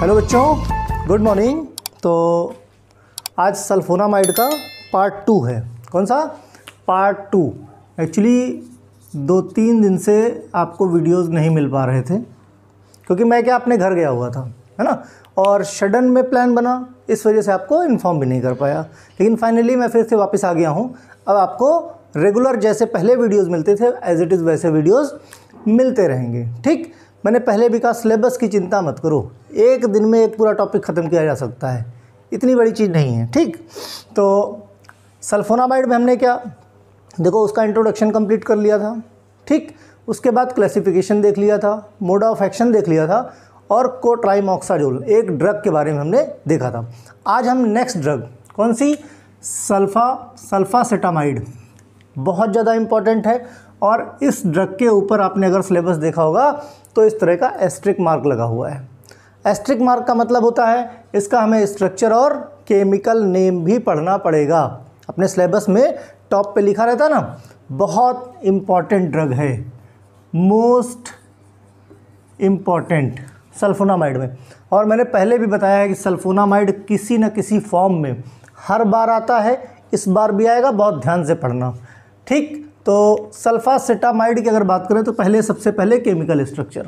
Hello बच्चों good morning तो आज सल्फोनामाइड का पार्ट टू है कौन सा पार्ट टू एक्चुअली दो तीन दिन से आपको वीडियोस नहीं मिल पा रहे थे क्योंकि मैं क्या अपने घर गया हुआ था है ना और सडन में प्लान बना इस वजह से आपको इन्फॉर्म भी नहीं कर पाया लेकिन फाइनली मैं फिर से वापस आ गया हूँ अब आपको रेगुलर जैसे पहले वीडियोस मिलते थे एज इट इज़ वैसे वीडियोस मिलते रहेंगे ठीक मैंने पहले भी कहा सिलेबस की चिंता मत करो एक दिन में एक पूरा टॉपिक ख़त्म किया जा सकता है इतनी बड़ी चीज़ नहीं है ठीक तो सल्फोनामाइड में हमने क्या देखो उसका इंट्रोडक्शन कंप्लीट कर लिया था ठीक उसके बाद क्लासिफिकेशन देख लिया था मोड ऑफ एक्शन देख लिया था और कोट्राइमोक्साजोल एक ड्रग के बारे में हमने देखा था आज हम नेक्स्ट ड्रग कौन सी सल्फा सल्फासेटामाइड बहुत ज़्यादा इम्पॉर्टेंट है और इस ड्रग के ऊपर आपने अगर सिलेबस देखा होगा तो इस तरह का एस्ट्रिक मार्क लगा हुआ है एस्ट्रिक मार्क का मतलब होता है इसका हमें स्ट्रक्चर और केमिकल नेम भी पढ़ना पड़ेगा अपने सिलेबस में टॉप पे लिखा रहता है ना बहुत इम्पॉर्टेंट ड्रग है मोस्ट इम्पॉर्टेंट सल्फोनामाइड में और मैंने पहले भी बताया है कि सल्फोनामाइड किसी न किसी फॉर्म में हर बार आता है इस बार भी आएगा बहुत ध्यान से पढ़ना ठीक तो सल्फासिटामाइड की अगर बात करें तो पहले सबसे पहले केमिकल स्ट्रक्चर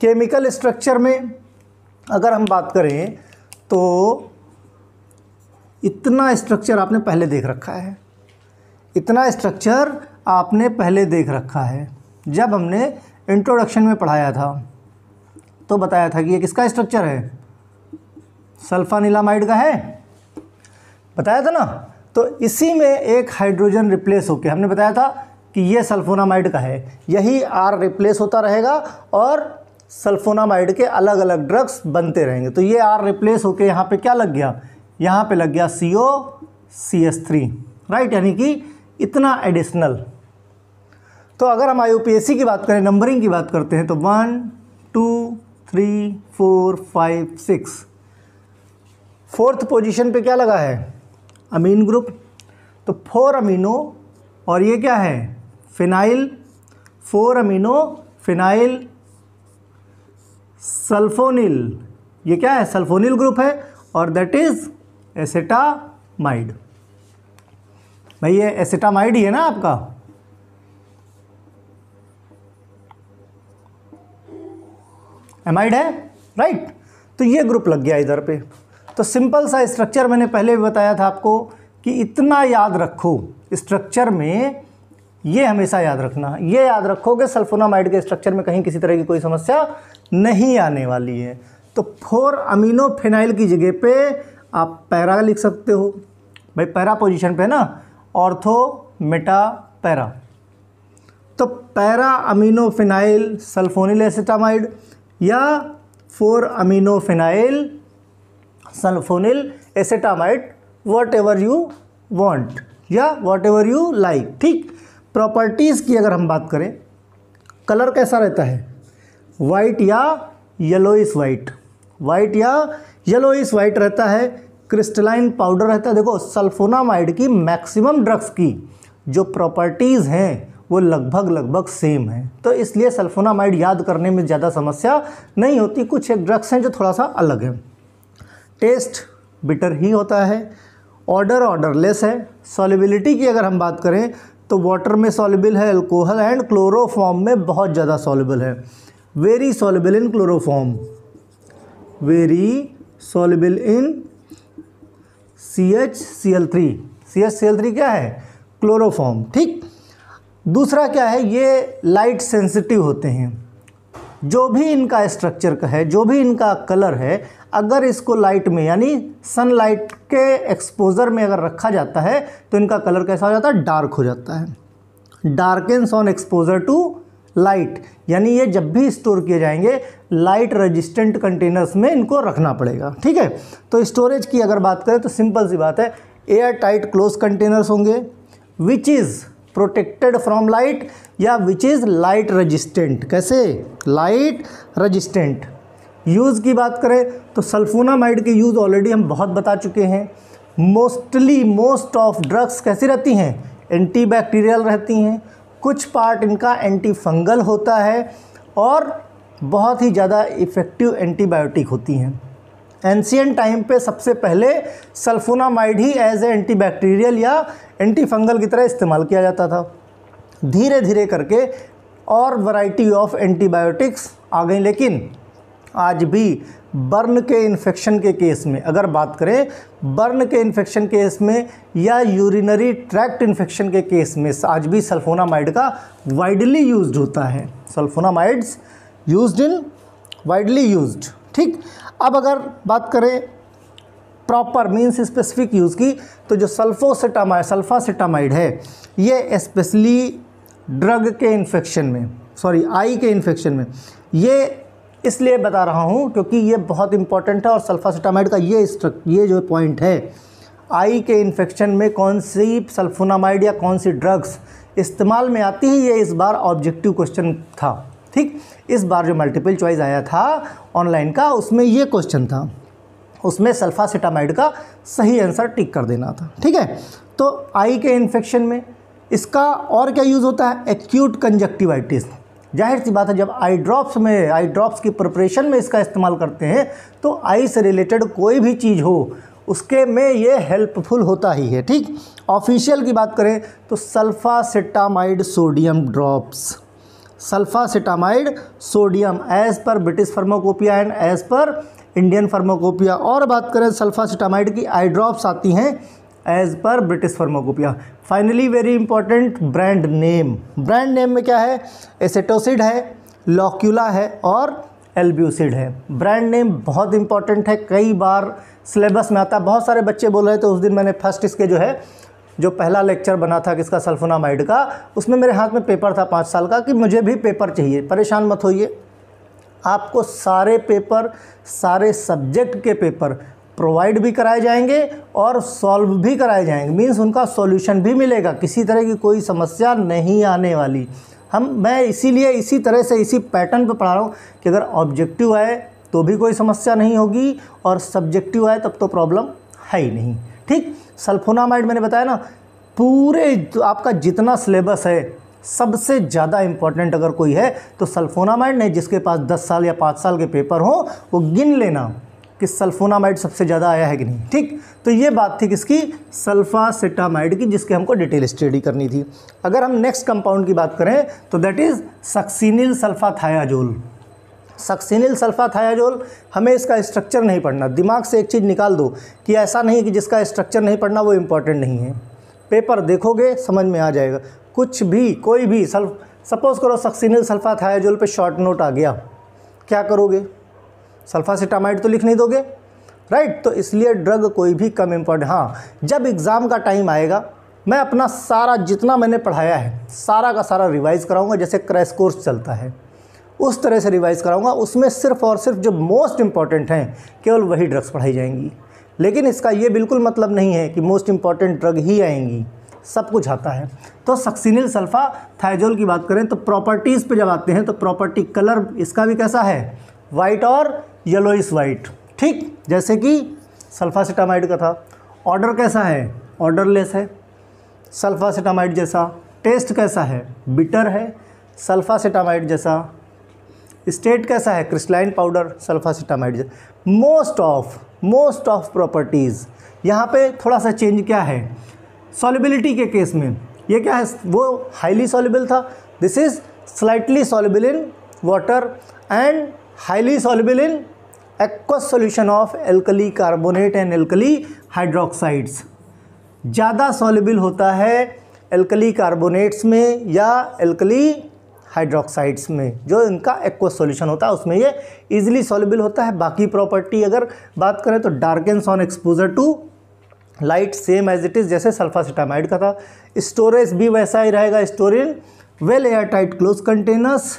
केमिकल स्ट्रक्चर में अगर हम बात करें तो इतना स्ट्रक्चर आपने पहले देख रखा है इतना स्ट्रक्चर आपने पहले देख रखा है जब हमने इंट्रोडक्शन में पढ़ाया था तो बताया था कि ये किसका स्ट्रक्चर है सल्फानीलामाइड का है बताया था ना तो इसी में एक हाइड्रोजन रिप्लेस होकर हमने बताया था कि ये सल्फोनामाइड का है यही आर रिप्लेस होता रहेगा और सल्फोनामाइड के अलग अलग ड्रग्स बनते रहेंगे तो ये आर रिप्लेस होकर यहाँ पे क्या लग गया यहाँ पे लग गया C O C S three right यानी कि इतना एडिशनल तो अगर हम आई की बात करें नंबरिंग की बात करते हैं तो one two three four five six fourth position पर क्या लगा है अमीन ग्रुप तो फोर अमीनो और ये क्या है phenyl four amino phenyl sulphonyl ये क्या है सल्फोनिल ग्रुप है और दैट इज़ एसेटामाइड भाई ये एसेटामाइड ही है ना आपका एमाइड है राइट right? तो ये ग्रुप लग गया इधर पे तो सिंपल सा स्ट्रक्चर मैंने पहले भी बताया था आपको कि इतना याद रखो स्ट्रक्चर में ये हमेशा याद रखना ये याद रखोगे सल्फोनामाइड के स्ट्रक्चर में कहीं किसी तरह की कोई समस्या नहीं आने वाली है तो फोर अमीनो फिनाइल की जगह पे आप पैरा लिख सकते हो भाई पैरा पोजीशन पे ना ऑर्थो मेटा पैरा तो para amino phenyl sulphonyl acetamide या four amino phenyl sulphonyl acetamide whatever you want या वॉट एवर यू लाइक ठीक प्रॉपर्टीज़ की अगर हम बात करें कलर कैसा रहता है वाइट या येलोइस वाइट वाइट या येलोइस वाइट रहता है क्रिस्टलाइन पाउडर रहता है देखो सल्फोनामाइड की मैक्सिमम ड्रग्स की जो प्रॉपर्टीज़ हैं वो लगभग लगभग सेम है तो इसलिए सल्फोनामाइड याद करने में ज़्यादा समस्या नहीं होती कुछ एक ड्रग्स हैं जो थोड़ा सा अलग है टेस्ट बिटर ही होता है ऑर्डर ऑर्डरलेस है सॉलिबिलिटी की अगर हम बात करें तो वाटर में सॉलिबल है अल्कोहल एंड क्लोरोफॉर्म में बहुत ज़्यादा सॉलिबल है very soluble in chloroform very soluble in C H C L three C H C L three क्या है क्लोरोफॉर्म ठीक दूसरा क्या है ये लाइट सेंसिटिव होते हैं जो भी इनका स्ट्रक्चर का है जो भी इनका कलर है अगर इसको लाइट में यानी सनलाइट के एक्सपोजर में अगर रखा जाता है तो इनका कलर कैसा हो जाता है डार्क हो जाता है darkens on exposure to light यानी ये जब भी स्टोर किए जाएंगे लाइट रेजिस्टेंट कंटेनर्स में इनको रखना पड़ेगा ठीक है तो स्टोरेज की अगर बात करें तो सिंपल सी बात है एयर टाइट क्लोज कंटेनर्स होंगे which is protected from light या विच इज़ लाइट रजिस्टेंट कैसे लाइट रजिस्टेंट यूज़ की बात करें तो सल्फोनामाइड के यूज़ ऑलरेडी हम बहुत बता चुके हैं मोस्टली मोस्ट ऑफ ड्रग्स कैसी रहती हैं एंटीबैक्टीरियल रहती हैं कुछ पार्ट इनका एंटी फंगल होता है और बहुत ही ज़्यादा इफ़ेक्टिव एंटीबायोटिक होती हैं एनशियन टाइम पे सबसे पहले सल्फोनामाइड ही एज ए एंटीबैक्टीरियल या एंटी फंगल की तरह इस्तेमाल किया जाता था धीरे धीरे करके और वैरायटी ऑफ एंटीबायोटिक्स आ गई लेकिन आज भी बर्न के इन्फेक्शन के केस में अगर बात करें बर्न के इन्फेक्शन केस में या यूरिनरी ट्रैक्ट इन्फेक्शन के केस में आज भी सल्फोनामाइड का वाइडली यूज्ड होता है sulphonamides used in widely used ठीक अब अगर बात करें प्रॉपर मीन्स स्पेसिफिक यूज़ की तो जो सल्फोसिटामाइड सल्फासिटामाइड है ये स्पेशली ड्रग के इन्फेक्शन में सॉरी आई के इन्फेक्शन में ये इसलिए बता रहा हूँ क्योंकि ये बहुत इंपॉर्टेंट है और सल्फासीटामाइड का ये ये जो पॉइंट है आई के इन्फेक्शन में कौन सी सल्फोनामाइड या कौन सी ड्रग्स इस्तेमाल में आती है ये इस बार ऑब्जेक्टिव क्वेश्चन था ठीक इस बार जो मल्टीपल चॉइस आया था ऑनलाइन का उसमें ये क्वेश्चन था उसमें सल्फासीटामाइड का सही आंसर टिक कर देना था ठीक है तो आई के इन्फेक्शन में इसका और क्या यूज़ होता है एक्यूट कंजक्टिवाइटिस जाहिर सी बात है जब आई ड्रॉप्स में आई ड्रॉप्स की प्रिपरेशन में इसका इस्तेमाल करते हैं तो आई से रिलेटेड कोई भी चीज़ हो उसके में ये हेल्पफुल होता ही है ठीक ऑफिशियल की बात करें तो sulphacetamide sodium drops sulphacetamide sodium as per British pharmacopoeia and as per Indian pharmacopoeia और बात करें सल्फासिटामाइड की आई ड्रॉप्स आती हैं as per British pharmacopoeia finally very important brand name brand name में क्या है एसेटोसिड है लॉक्यूला है और एल्ब्यूसिड है ब्रांड नेम बहुत इंपॉर्टेंट है कई बार सिलेबस में आता है बहुत सारे बच्चे बोल रहे थे तो उस दिन मैंने फर्स्ट इसके जो है जो पहला लेक्चर बना था किसका सल्फोनामाइड का उसमें मेरे हाथ में पेपर था पाँच साल का कि मुझे भी पेपर चाहिए परेशान मत होइए आपको सारे पेपर सारे सब्जेक्ट के पेपर प्रोवाइड भी कराए जाएंगे और सॉल्व भी कराए जाएंगे मीन्स उनका सॉल्यूशन भी मिलेगा किसी तरह की कोई समस्या नहीं आने वाली हम मैं इसीलिए इसी तरह से इसी पैटर्न पर पढ़ा रहा हूँ कि अगर ऑब्जेक्टिव आए तो भी कोई समस्या नहीं होगी और सब्जेक्टिव आए तब तो प्रॉब्लम है ही नहीं ठीक सल्फोनामाइड मैंने बताया ना पूरे आपका जितना सिलेबस है सबसे ज़्यादा इम्पॉर्टेंट अगर कोई है तो सल्फोनामाइड नहीं जिसके पास 10 साल या 5 साल के पेपर हो वो गिन लेना कि सल्फोनामाइड सबसे ज़्यादा आया है कि नहीं ठीक तो ये बात थी किसकी सल्फासिटामाइड की जिसकी हमको डिटेल स्टडी करनी थी अगर हम नेक्स्ट कंपाउंड की बात करें तो that is succinyl sulphathiazole succinyl sulphathiazole हमें इसका स्ट्रक्चर नहीं पढ़ना दिमाग से एक चीज़ निकाल दो कि ऐसा नहीं कि जिसका स्ट्रक्चर नहीं पढ़ना वो इम्पॉर्टेंट नहीं है पेपर देखोगे समझ में आ जाएगा कुछ भी कोई भी सल्फ सपोज़ करो सक्सिनिल सल्फाथायाजोल पे शॉर्ट नोट आ गया क्या करोगे सल्फासिटामाइड तो लिख नहीं दोगे राइट तो इसलिए ड्रग कोई भी कम इम्पॉर्टेंट हाँ जब एग्ज़ाम का टाइम आएगा मैं अपना सारा जितना मैंने पढ़ाया है सारा का सारा रिवाइज़ कराऊंगा जैसे क्रैश कोर्स चलता है उस तरह से रिवाइज़ कराऊंगा उसमें सिर्फ और सिर्फ जो मोस्ट इम्पॉर्टेंट हैं केवल वही ड्रग्स पढ़ाई जाएंगी लेकिन इसका ये बिल्कुल मतलब नहीं है कि मोस्ट इम्पॉर्टेंट ड्रग ही आएंगी सब कुछ आता है तो सक्सिनिल सल्फा थाइजोल की बात करें तो प्रॉपर्टीज़ पर जब आते हैं तो प्रॉपर्टी कलर इसका भी कैसा है वाइट और येलो इज वाइट ठीक जैसे कि सल्फासिटामाइड का था ऑर्डर कैसा है ऑर्डरलेस है सल्फासिटामाइड जैसा टेस्ट कैसा है बिटर है सल्फासिटामाइड जैसा स्टेट कैसा है क्रिस्टलाइन पाउडर सल्फासिटामाइड जैसा most of most of properties यहाँ पे थोड़ा सा चेंज क्या है सॉलिबिलिटी के केस में ये क्या है वो हाईली सॉलिबल था this is slightly soluble in water and highly soluble in aqueous solution of alkali carbonate and alkali hydroxides ज़्यादा soluble होता है एल्कली कार्बोनेट्स में या एल्कली हाइड्रोक्साइड्स में जो इनका एक्वस सॉल्यूशन होता है उसमें ये इजीली सॉल्युबल होता है बाकी प्रॉपर्टी अगर बात करें तो darkens on exposure to light same as it is जैसे सल्फासिटामाइड का था स्टोरेज भी वैसा ही रहेगा storage well air tight close containers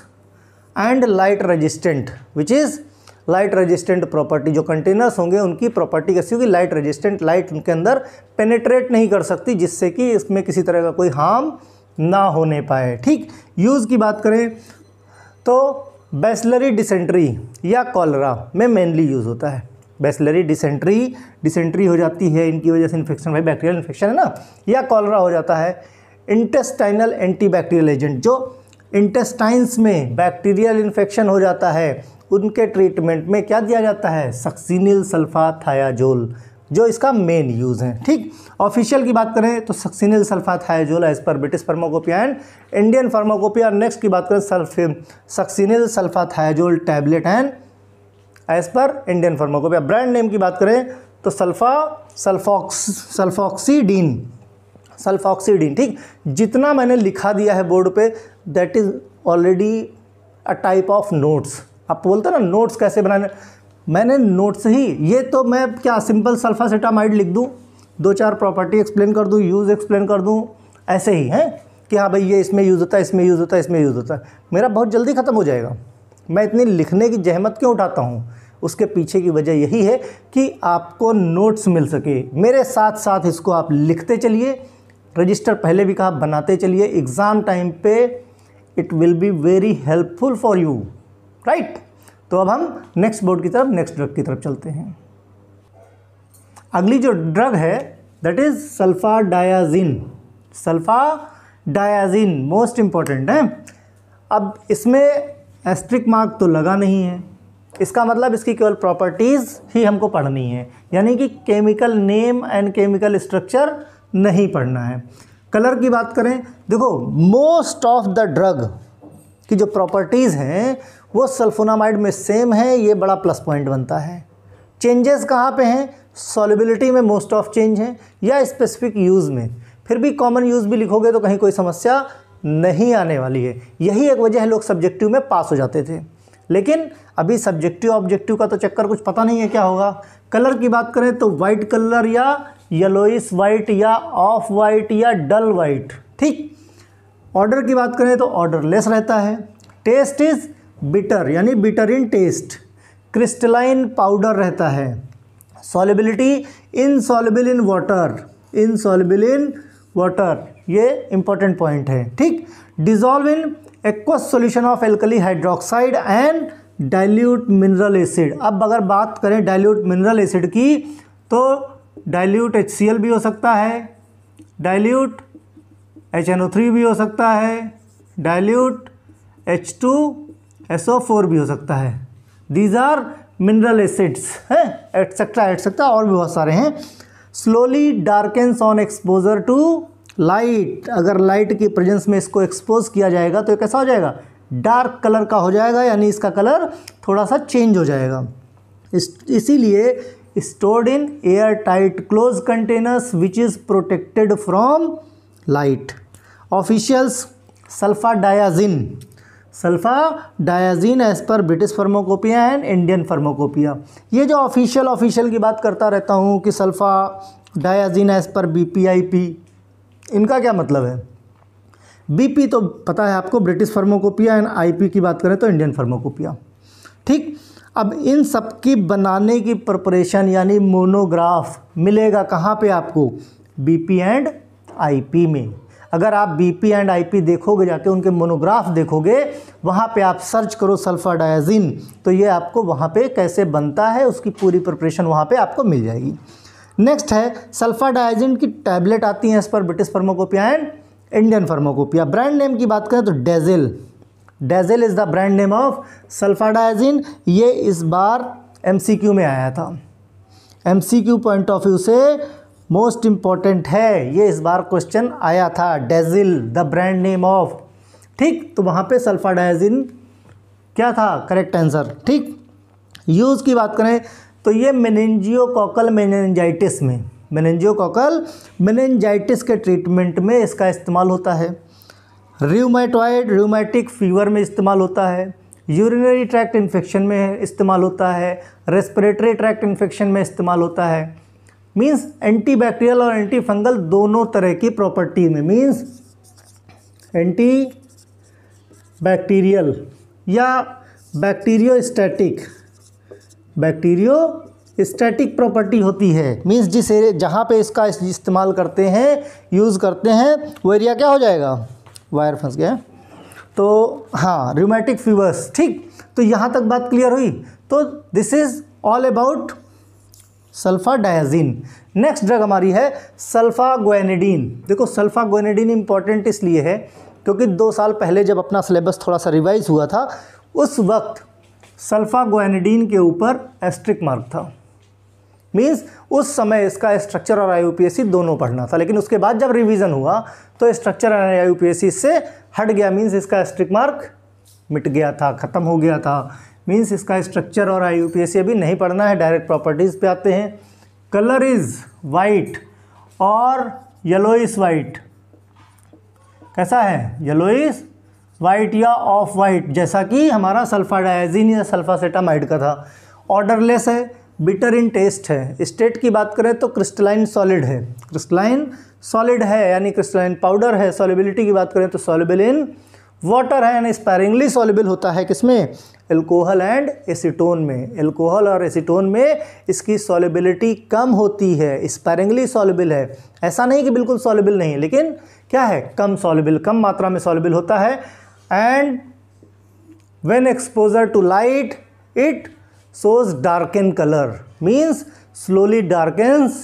and light resistant which is light resistant property जो कंटेनर्स होंगे उनकी प्रॉपर्टी कैसी होगी लाइट रेजिस्टेंट लाइट उनके अंदर पेनेट्रेट नहीं कर सकती जिससे कि इसमें किसी तरह का कोई हार्म ना होने पाए ठीक यूज़ की बात करें तो बेसलरी डिसेंट्री या कॉलरा में मेनली यूज़ होता है बेसलरी डिसेंट्री डिसेंट्री हो जाती है इनकी वजह से इन्फेक्शन भाई बैक्टीरियल इन्फेक्शन है ना या कॉलरा हो जाता है इंटेस्टाइनल एंटीबैक्टीरियल एजेंट जो इंटेस्टाइंस में बैक्टीरियल इन्फेक्शन हो जाता है उनके ट्रीटमेंट में क्या दिया जाता है सक्सिनिल सल्फा थायाजोल जो इसका मेन यूज़ है ठीक ऑफिशियल की बात करें तो succinyl sulphathiazole as per British pharmacopoeia and Indian pharmacopoeia next की बात करें सल्फे succinyl sulphathiazole tablet and as per Indian pharmacopoeia brand name की बात करें तो सल्फा सल्फॉक्स सल्फॉक्सीडीन सल्फॉक्सीडीन ठीक जितना मैंने लिखा दिया है बोर्ड पे that is already a type of notes आप बोलते हैं ना नोट्स कैसे बनाने मैंने नोट्स ही ये तो मैं क्या सिंपल सल्फासेटामाइड लिख दूँ दो चार प्रॉपर्टी एक्सप्लेन कर दूँ यूज़ एक्सप्लेन कर दूँ ऐसे ही हैं कि हाँ भाई ये इसमें यूज़ होता है इसमें यूज़ होता है इसमें यूज़ होता है मेरा बहुत जल्दी ख़त्म हो जाएगा मैं इतनी लिखने की जहमत क्यों उठाता हूँ उसके पीछे की वजह यही है कि आपको नोट्स मिल सके मेरे साथ साथ इसको आप लिखते चलिए रजिस्टर पहले भी कहा बनाते चलिए एग्ज़ाम टाइम पे it will be very helpful for you right तो अब हम नेक्स्ट बोर्ड की तरफ नेक्स्ट ड्रग की तरफ चलते हैं अगली जो ड्रग है that is sulfadiazine sulfadiazine most important है अब इसमें एस्ट्रिक मार्क तो लगा नहीं है इसका मतलब इसकी केवल प्रॉपर्टीज़ ही हमको पढ़नी है यानी कि chemical name and chemical structure नहीं पढ़ना है कलर की बात करें देखो मोस्ट ऑफ द ड्रग की जो प्रॉपर्टीज़ हैं वो सल्फोनामाइड में सेम है ये बड़ा प्लस पॉइंट बनता है चेंजेस कहाँ पे हैं सॉलिबिलिटी में मोस्ट ऑफ चेंज हैं या स्पेसिफिक यूज़ में फिर भी कॉमन यूज़ भी लिखोगे तो कहीं कोई समस्या नहीं आने वाली है यही एक वजह है लोग सब्जेक्टिव में पास हो जाते थे लेकिन अभी सब्जेक्टिव ऑब्जेक्टिव का तो चक्कर कुछ पता नहीं है क्या होगा कलर की बात करें तो वाइट कलर या येलोइस वाइट या ऑफ वाइट या डल वाइट ठीक ऑर्डर की बात करें तो ऑर्डर लेस रहता है टेस्ट इज़ बिटर यानी bitter in taste crystalline powder रहता है solubility insoluble in water insoluble in water ये इंपॉर्टेंट पॉइंट है ठीक dissolve in aqueous solution of alkali hydroxide and dilute mineral acid अब अगर बात करें डाइल्यूट मिनरल एसिड की तो डाइल्यूट एच भी हो सकता है डाइल्यूट एच भी हो सकता है डाइल्यूट एच टू भी हो सकता है दीज आर मिनरल एसिड्स हैं एटसेट्रा एटसेट्रा और भी बहुत सारे हैं slowly darkens on exposure to light अगर लाइट की प्रेजेंस में इसको एक्सपोज किया जाएगा तो कैसा हो जाएगा डार्क कलर का हो जाएगा यानी इसका कलर थोड़ा सा चेंज हो जाएगा इस इसीलिए stored in airtight closed containers which is protected from light. Officials sulfadiazine sulfadiazine as per British pharmacopoeia and Indian pharmacopoeia ये जो ऑफिशियल ऑफिशियल की बात करता रहता हूँ कि sulfadiazine as per B P I P इनका क्या मतलब है बीपी तो पता है आपको ब्रिटिश फर्मोकोपिया एंड आईपी की बात करें तो इंडियन फर्मोकोपिया ठीक अब इन सब की बनाने की प्रिपरेशन यानी मोनोग्राफ मिलेगा कहाँ पे आपको बीपी एंड आईपी में अगर आप बीपी एंड आईपी देखोगे जाके उनके मोनोग्राफ देखोगे वहाँ पे आप सर्च करो सल्फा डाइजीन तो ये आपको वहाँ पे कैसे बनता है उसकी पूरी प्रिपरेशन वहाँ पे आपको मिल जाएगी नेक्स्ट है सल्फा डायाजिन की टैबलेट आती हैं इस पर British pharmacopoeia and Indian pharmacopoeia brand name की बात करें तो Dezil Dezal is the brand name of sulfadiazine ये इस बार एमसीक्यू में आया था एमसीक्यू पॉइंट ऑफ व्यू से मोस्ट इम्पॉर्टेंट है ये इस बार क्वेश्चन आया था Dezil the brand name of ठीक तो वहाँ पे सल्फाडाइजिन क्या था करेक्ट आंसर ठीक यूज़ की बात करें तो ये मेनेंजियोकॉकल मेनेंजाइटिस में मेनेंजियोकॉकल मेनेंजाइटिस के ट्रीटमेंट में इसका इस्तेमाल होता है रिमाइटॉयड र्यूमेटिक फीवर में इस्तेमाल होता है यूरिनरी ट्रैक्ट इन्फेक्शन में इस्तेमाल होता है रेस्पिरेटरी ट्रैक्ट इन्फेक्शन में इस्तेमाल होता है मींस एंटीबैक्टीरियल और एंटी फंगल दोनों तरह की प्रॉपर्टी में मींस एंटी बैक्टीरियल या bacteriostatic bacteriostatic property होती है मींस जिस एरिया जहाँ पे इसका इस्तेमाल करते हैं यूज़ करते हैं वो एरिया क्या हो जाएगा वायर फंस गया तो हाँ रोमैटिक फीवर्स ठीक तो यहाँ तक बात क्लियर हुई तो this is all about sulfadiazine next drug हमारी है सल्फा सल्फागोनिडीन देखो सल्फा सल्फागोनिडीन इंपॉर्टेंट इसलिए है क्योंकि दो साल पहले जब अपना सिलेबस थोड़ा सा रिवाइज हुआ था उस वक्त सल्फा सल्फागोनिडीन के ऊपर एस्ट्रिक मार्क था मीन्स उस समय इसका स्ट्रक्चर और आई दोनों पढ़ना था लेकिन उसके बाद जब रिविज़न हुआ तो स्ट्रक्चर और आई से हट गया मीन्स इसका स्ट्रिक मार्क मिट गया था ख़त्म हो गया था मीन्स इसका स्ट्रक्चर और आई अभी नहीं पढ़ना है डायरेक्ट प्रॉपर्टीज़ पे आते हैं कलर इज़ वाइट और येलो इज वाइट कैसा है येलो इज वाइट या ऑफ वाइट जैसा कि हमारा सल्फा डाइजीन या सल्फासेटामाइड का था ऑर्डरलेस है बिटर इन टेस्ट है स्टेट की बात करें तो क्रिस्टलाइन सॉलिड है क्रिस्टलाइन सॉलिड है यानी क्रिस्टलाइन पाउडर है सॉलिबिलिटी की बात करें तो सॉलिबल इन वाटर है यानी स्पैरिंगली सॉलिबल होता है किसमें एल्कोहल एंड एसीटोन में एल्कोहल और एसीटोन में इसकी सॉलिबिलिटी कम होती है स्पैरिंगली सॉलिबल है ऐसा नहीं कि बिल्कुल सॉलिबल नहीं है लेकिन क्या है कम सॉलिबल कम मात्रा में सॉलिबल होता है and when exposure to light it shows shows darken color means slowly darkens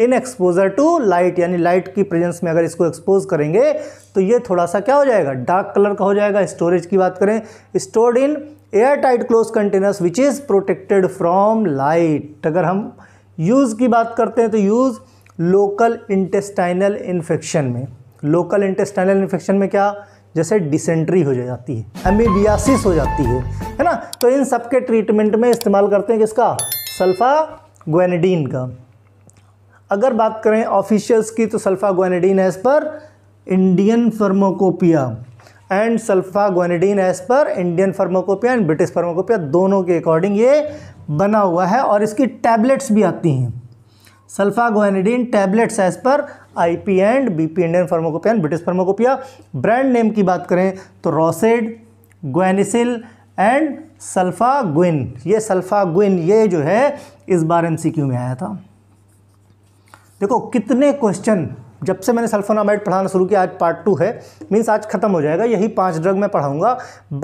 in exposure to light यानी लाइट की प्रेजेंस में अगर इसको एक्सपोज करेंगे तो ये थोड़ा सा क्या हो जाएगा डार्क कलर का हो जाएगा स्टोरेज की बात करें stored in air tight close containers which is protected from light अगर हम यूज़ की बात करते हैं तो यूज़ लोकल इंटेस्टाइनल इन्फेक्शन में लोकल इंटेस्टाइनल इन्फेक्शन में क्या जैसे डिसेंट्री हो जाती है एमिबियासिस हो जाती है है ना तो इन सब के ट्रीटमेंट में इस्तेमाल करते हैं किसका सल्फा ग्वेनेडीन का अगर बात करें ऑफिशियल्स की तो sulfaguanidine as per Indian pharmacopoeia and sulfaguanidine as per Indian pharmacopoeia and British pharmacopoeia दोनों के अकॉर्डिंग ये बना हुआ है और इसकी टैबलेट्स भी आती हैं sulfaguanidine tablets as per IP and BP Indian pharmacopoeia British pharmacopoeia brand name की बात करें तो रोसेड ग्वेनिसिल एंड सल्फागुइन ये सल्फागुइन ये जो है इस बार एमसीक्यू में आया था देखो कितने क्वेश्चन जब से मैंने सल्फोनामाइड पढ़ाना शुरू किया आज पार्ट टू है मीन्स आज ख़त्म हो जाएगा यही पांच ड्रग मैं पढ़ाऊंगा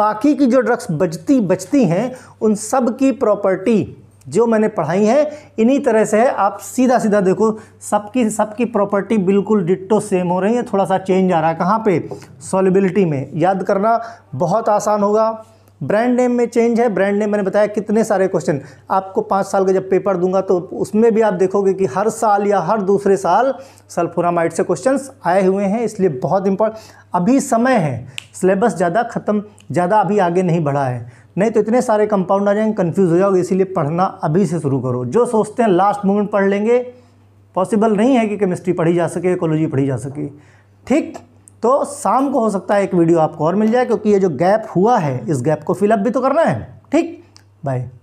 बाकी की जो ड्रग्स बचती बचती हैं उन सब की प्रॉपर्टी जो मैंने पढ़ाई है इन्हीं तरह से है आप सीधा सीधा देखो सबकी सबकी प्रॉपर्टी बिल्कुल डिट्टो सेम हो रही है थोड़ा सा चेंज आ रहा है कहाँ पे सॉलिबिलिटी में याद करना बहुत आसान होगा ब्रांड नेम में चेंज है ब्रांड नेम मैंने बताया कितने सारे क्वेश्चन आपको पाँच साल का जब पेपर दूंगा तो उसमें भी आप देखोगे कि हर साल या हर दूसरे साल सल्फोरामाइड से क्वेश्चंस आए हुए हैं इसलिए बहुत इंपॉर्टेंट अभी समय है सिलेबस ज़्यादा ख़त्म ज़्यादा अभी आगे नहीं बढ़ा है नहीं तो इतने सारे कंपाउंड आ जाएंगे कन्फ्यूज़ हो जाओगे इसीलिए पढ़ना अभी से शुरू करो जो सोचते हैं लास्ट मोमेंट पढ़ लेंगे पॉसिबल नहीं है कि केमिस्ट्री पढ़ी जा सके इकोलॉजी पढ़ी जा सके ठीक तो शाम को हो सकता है एक वीडियो आपको और मिल जाए क्योंकि ये जो गैप हुआ है इस गैप को फिलअप भी तो करना है ठीक बाय